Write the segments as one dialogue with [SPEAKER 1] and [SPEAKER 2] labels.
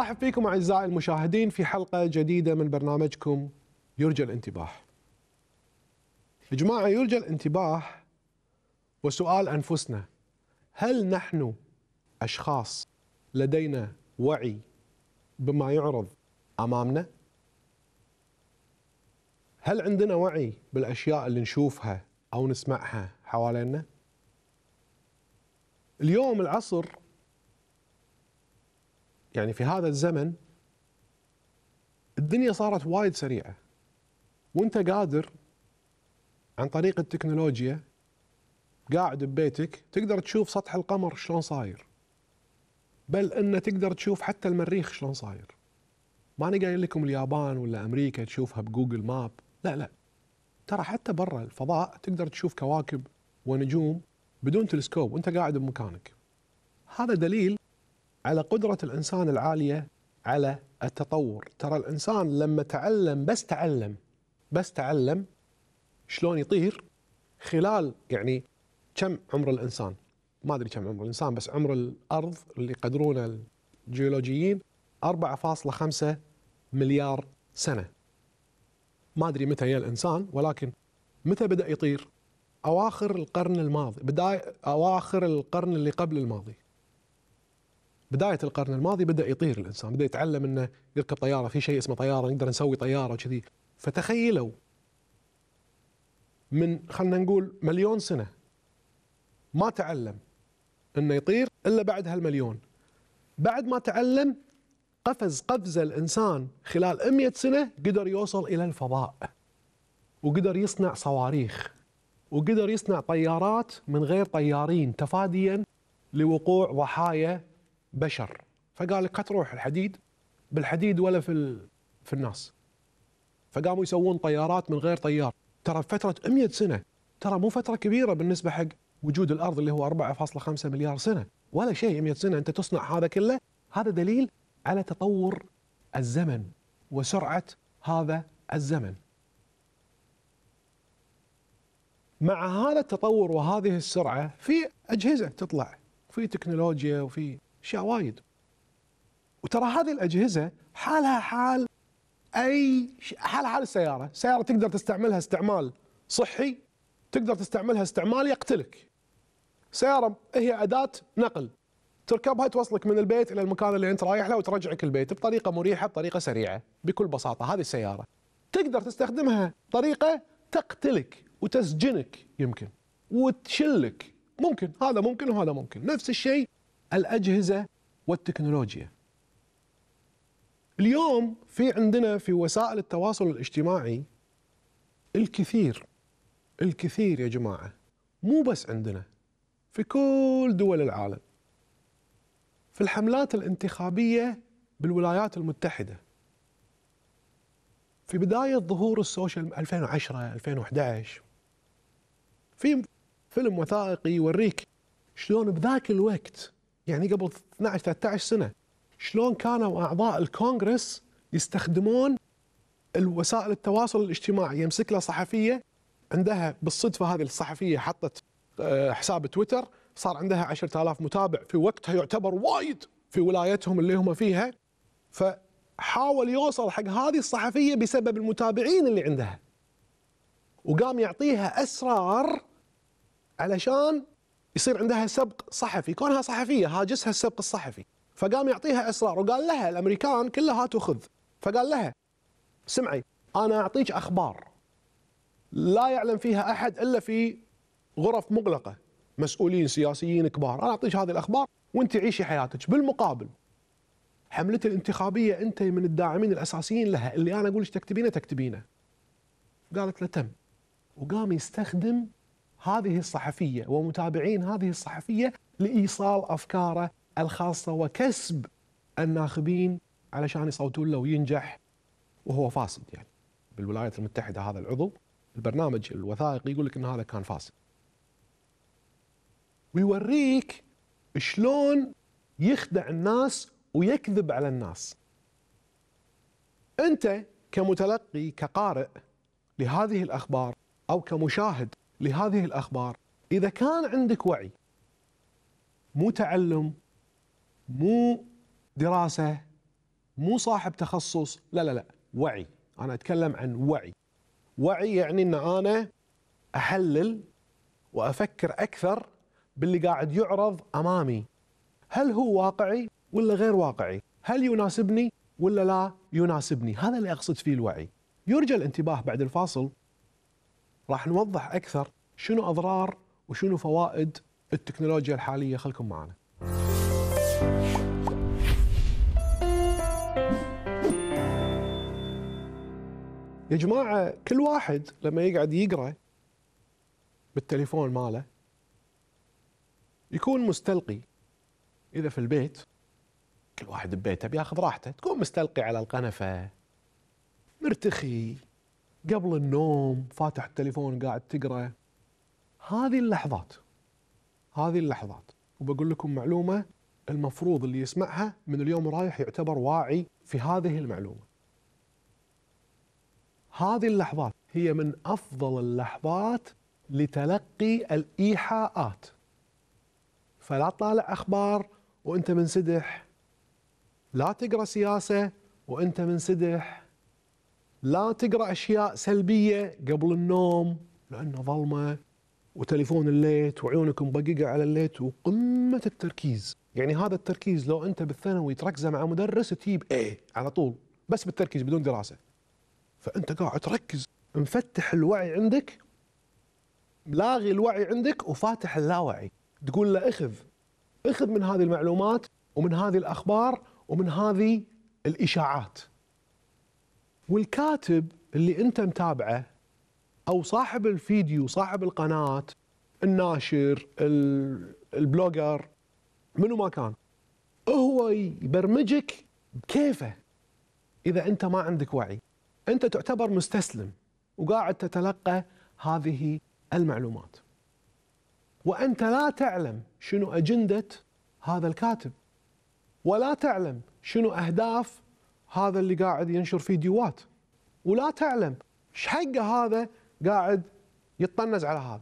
[SPEAKER 1] ارحب فيكم اعزائي المشاهدين في حلقه جديده من برنامجكم يرجى الانتباه. يا جماعه يرجى الانتباه وسؤال انفسنا هل نحن اشخاص لدينا وعي بما يعرض امامنا؟ هل عندنا وعي بالاشياء اللي نشوفها او نسمعها حوالينا؟ اليوم العصر يعني في هذا الزمن الدنيا صارت وايد سريعه وانت قادر عن طريق التكنولوجيا قاعد ببيتك تقدر تشوف سطح القمر شلون صاير بل ان تقدر تشوف حتى المريخ شلون صاير ما انا قايل لكم اليابان ولا امريكا تشوفها بجوجل ماب لا لا ترى حتى برا الفضاء تقدر تشوف كواكب ونجوم بدون تلسكوب وانت قاعد بمكانك هذا دليل على قدرة الإنسان العالية على التطور ترى الإنسان لما تعلم بس تعلم بس تعلم شلون يطير خلال يعني كم عمر الإنسان ما أدري كم عمر الإنسان بس عمر الأرض اللي يقدرونه الجيولوجيين 4.5 مليار سنة ما أدري متى هي الإنسان ولكن متى بدأ يطير أواخر القرن الماضي بداية أواخر القرن اللي قبل الماضي بدايه القرن الماضي بدا يطير الانسان بدا يتعلم انه يركب طياره في شيء اسمه طياره نقدر نسوي طياره وكذي فتخيلوا من خلينا نقول مليون سنه ما تعلم انه يطير الا بعد هالمليون بعد ما تعلم قفز قفزه الانسان خلال 100 سنه قدر يوصل الى الفضاء وقدر يصنع صواريخ وقدر يصنع طيارات من غير طيارين تفاديا لوقوع ضحايا بشر فقال لك تروح الحديد بالحديد ولا في ال... في الناس فقاموا يسوون طيارات من غير طيار ترى فترة 100 سنة ترى مو فترة كبيرة بالنسبة حق وجود الأرض اللي هو 4.5 مليار سنة ولا شيء 100 سنة أنت تصنع هذا كله هذا دليل على تطور الزمن وسرعة هذا الزمن مع هذا التطور وهذه السرعة في أجهزة تطلع في تكنولوجيا وفي اشياء وايد وترى هذه الاجهزه حالها حال اي حال حال السياره، سياره تقدر تستعملها استعمال صحي تقدر تستعملها استعمال يقتلك. سياره هي اداه نقل تركبها توصلك من البيت الى المكان اللي انت رايح له وترجعك البيت بطريقه مريحه بطريقه سريعه بكل بساطه هذه السياره. تقدر تستخدمها بطريقه تقتلك وتسجنك يمكن وتشلك ممكن هذا ممكن وهذا ممكن نفس الشيء الأجهزة والتكنولوجيا اليوم في عندنا في وسائل التواصل الاجتماعي الكثير الكثير يا جماعة مو بس عندنا في كل دول العالم في الحملات الانتخابية بالولايات المتحدة في بداية ظهور السوشيال 2010 2011 في فيلم وثائقي يوريك شلون بذاك الوقت يعني قبل 12 13 سنه شلون كانوا اعضاء الكونغرس يستخدمون الوسائل التواصل الاجتماعي يمسك يعني له صحفيه عندها بالصدفه هذه الصحفيه حطت آه، حساب تويتر صار عندها 10000 متابع في وقتها يعتبر وايد في ولايتهم اللي هم فيها فحاول يوصل حق هذه الصحفيه بسبب المتابعين اللي عندها وقام يعطيها اسرار علشان يصير عندها سبق صحفي كونها صحفيه هاجسها السبق الصحفي فقام يعطيها اسرار وقال لها الامريكان كلها هات وخذ فقال لها سمعي انا اعطيك اخبار لا يعلم فيها احد الا في غرف مغلقه مسؤولين سياسيين كبار انا اعطيك هذه الاخبار وانت عيشي حياتك بالمقابل حملتي الانتخابيه انت من الداعمين الاساسيين لها اللي انا اقول لك تكتبينه تكتبينه قالت له تم وقام يستخدم هذه الصحفيه ومتابعين هذه الصحفيه لايصال افكاره الخاصه وكسب الناخبين علشان يصوتون له وينجح وهو فاسد يعني بالولايات المتحده هذا العضو البرنامج الوثائقي يقول لك ان هذا كان فاسد. ويوريك شلون يخدع الناس ويكذب على الناس. انت كمتلقي كقارئ لهذه الاخبار او كمشاهد لهذه الاخبار اذا كان عندك وعي مو تعلم مو دراسه مو صاحب تخصص لا لا لا وعي انا اتكلم عن وعي وعي يعني ان انا احلل وافكر اكثر باللي قاعد يعرض امامي هل هو واقعي ولا غير واقعي هل يناسبني ولا لا يناسبني هذا اللي اقصد فيه الوعي يرجى الانتباه بعد الفاصل راح نوضح اكثر شنو اضرار وشنو فوائد التكنولوجيا الحاليه خلكم معنا. يا جماعه كل واحد لما يقعد يقرا بالتليفون ماله يكون مستلقي اذا في البيت كل واحد ببيته بياخذ راحته تكون مستلقي على القنفه مرتخي قبل النوم فاتح التليفون قاعد تقرا هذه اللحظات هذه اللحظات وبقول لكم معلومه المفروض اللي يسمعها من اليوم ورايح يعتبر واعي في هذه المعلومه. هذه اللحظات هي من افضل اللحظات لتلقي الايحاءات. فلا تطالع اخبار وانت منسدح. لا تقرا سياسه وانت منسدح. لا تقرا اشياء سلبيه قبل النوم لانه ظلمه وتليفون الليت وعيونك مبققه على الليت وقمه التركيز، يعني هذا التركيز لو انت بالثانوي تركزه مع مدرس تجيب اي على طول بس بالتركيز بدون دراسه. فانت قاعد تركز مفتح الوعي عندك لاغي الوعي عندك وفاتح اللاوعي، تقول له اخذ اخذ من هذه المعلومات ومن هذه الاخبار ومن هذه الاشاعات. والكاتب اللي انت متابعه او صاحب الفيديو صاحب القناه الناشر البلوجر منو ما كان هو يبرمجك بكيفه اذا انت ما عندك وعي انت تعتبر مستسلم وقاعد تتلقى هذه المعلومات وانت لا تعلم شنو اجنده هذا الكاتب ولا تعلم شنو اهداف هذا اللي قاعد ينشر فيديوهات ولا تعلم ايش حقه هذا قاعد يطنز على هذا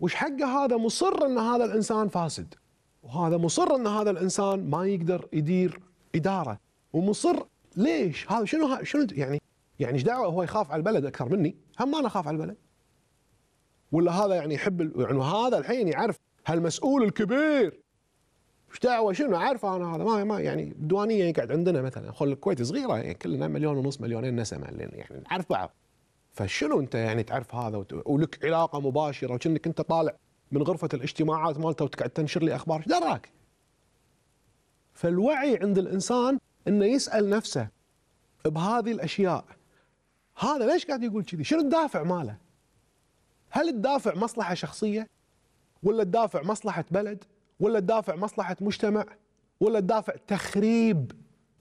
[SPEAKER 1] وايش حقه هذا مصر ان هذا الانسان فاسد وهذا مصر ان هذا الانسان ما يقدر يدير اداره ومصر ليش هذا شنو ها شنو يعني يعني ايش دعوه هو يخاف على البلد اكثر مني هم انا اخاف على البلد ولا هذا يعني يحب يعني هذا الحين يعرف هالمسؤول الكبير ايش دعوه شنو عارفه انا هذا ما, ما يعني الديوانيه يقعد عندنا مثلا خل الكويت صغيره يعني كلنا مليون ونص مليونين نسمه يعني نعرف بعض فشنو انت يعني تعرف هذا ولك علاقه مباشره وكأنك انت طالع من غرفه الاجتماعات مالته وتقعد تنشر لي اخبار ايش دراك؟ فالوعي عند الانسان انه يسال نفسه بهذه الاشياء هذا ليش قاعد يقول كذي؟ شنو الدافع ماله؟ هل الدافع مصلحه شخصيه؟ ولا الدافع مصلحه بلد؟ ولا تدافع مصلحة مجتمع ولا تدافع تخريب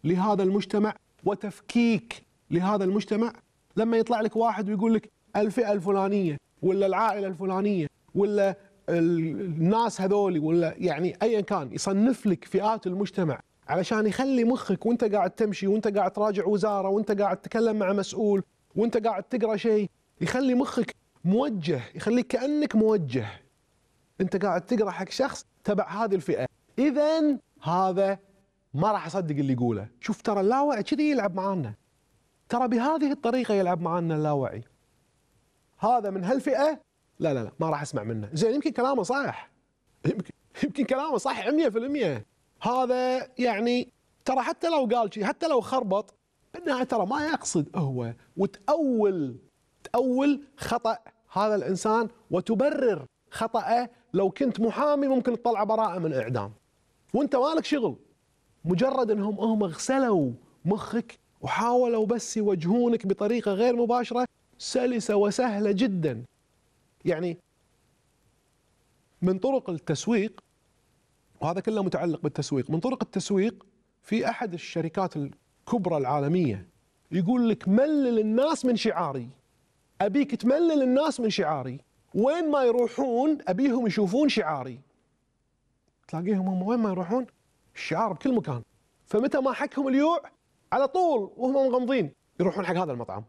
[SPEAKER 1] لهذا المجتمع وتفكيك لهذا المجتمع لما يطلع لك واحد ويقول لك الفئة الفلانية ولا العائلة الفلانية ولا الناس هذولي ولا يعني ايا كان يصنف لك فئات المجتمع علشان يخلي مخك وانت قاعد تمشي وانت قاعد تراجع وزاره وانت قاعد تتكلم مع مسؤول وانت قاعد تقرا شيء يخلي مخك موجه يخليك كانك موجه انت قاعد تقرا حق شخص تبع هذه الفئه اذا هذا ما راح اصدق اللي يقوله شوف ترى اللاوعي كذي يلعب معانا ترى بهذه الطريقه يلعب معانا اللاوعي هذا من هالفئه لا لا لا ما راح اسمع منه زين يمكن كلامه صح يمكن يمكن كلامه صح 100% هذا يعني ترى حتى لو قال شيء حتى لو خربط بالنهايه ترى ما يقصد هو وتأول تأول خطأ هذا الانسان وتبرر خطأه لو كنت محامي ممكن تطلع براءه من اعدام وانت مالك شغل مجرد انهم هم غسلوا مخك وحاولوا بس يوجهونك بطريقه غير مباشره سلسه وسهله جدا يعني من طرق التسويق وهذا كله متعلق بالتسويق من طرق التسويق في احد الشركات الكبرى العالميه يقول لك ملل الناس من شعاري ابيك تملل الناس من شعاري وين ما يروحون ابيهم يشوفون شعاري تلاقيهم هم وين ما يروحون الشعار بكل مكان فمتى ما حكهم اليوع على طول وهم مغمضين يروحون حق هذا المطعم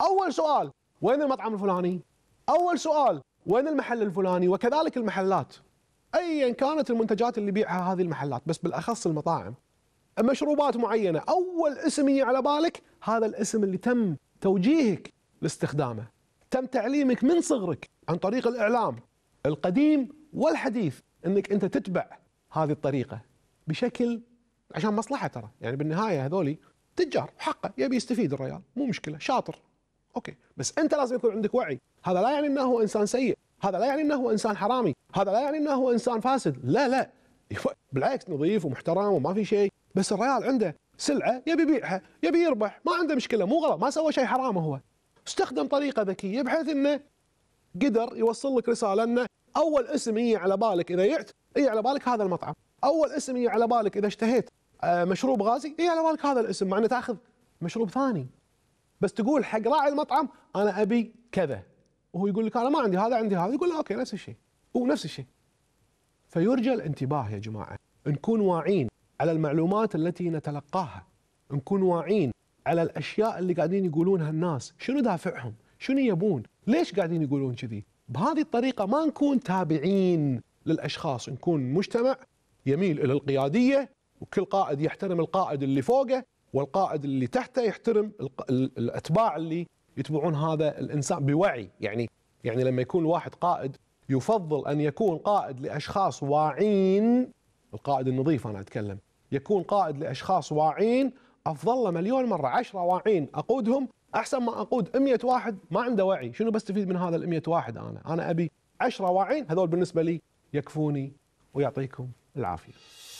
[SPEAKER 1] اول سؤال وين المطعم الفلاني اول سؤال وين المحل الفلاني وكذلك المحلات ايا كانت المنتجات اللي يبيعها هذه المحلات بس بالاخص المطاعم مشروبات معينه اول اسم يجي على بالك هذا الاسم اللي تم توجيهك لاستخدامه تم تعليمك من صغرك عن طريق الاعلام القديم والحديث انك انت تتبع هذه الطريقه بشكل عشان مصلحه ترى يعني بالنهايه هذولي تجار حقه يبي يستفيد الريال مو مشكله شاطر اوكي بس انت لازم يكون عندك وعي هذا لا يعني انه هو انسان سيء هذا لا يعني انه هو انسان حرامي هذا لا يعني انه هو انسان فاسد لا لا بالعكس نظيف ومحترم وما في شيء بس الريال عنده سلعه يبي يبيعها يبي يربح ما عنده مشكله مو غلط ما سوى شيء حرام هو استخدم طريقة ذكية بحيث أنه قدر يوصل لك رسالة أنه أول اسم يجي على بالك إذا يعت اي على بالك هذا المطعم أول اسم يجي على بالك إذا اشتهيت آه، مشروب غازي اي على بالك هذا الاسم مع أنه تاخذ مشروب ثاني بس تقول حق راعي المطعم أنا أبي كذا وهو يقول لك أنا ما عندي هذا عندي هذا يقول أوكي نفس الشيء ونفس الشيء فيرجى الانتباه يا جماعة نكون واعين على المعلومات التي نتلقاها نكون واعين على الاشياء اللي قاعدين يقولونها الناس شنو دافعهم شنو يبون ليش قاعدين يقولون كذي بهذه الطريقه ما نكون تابعين للاشخاص نكون مجتمع يميل الى القياديه وكل قائد يحترم القائد اللي فوقه والقائد اللي تحته يحترم الاتباع اللي يتبعون هذا الانسان بوعي يعني يعني لما يكون الواحد قائد يفضل ان يكون قائد لاشخاص واعين القائد النظيف انا اتكلم يكون قائد لاشخاص واعين افضل له مليون مره 10 واعين اقودهم احسن ما اقود 100 واحد ما عنده وعي شنو بستفيد من هذا ال 100 واحد انا انا ابي 10 واعين هذول بالنسبه لي يكفوني ويعطيكم العافيه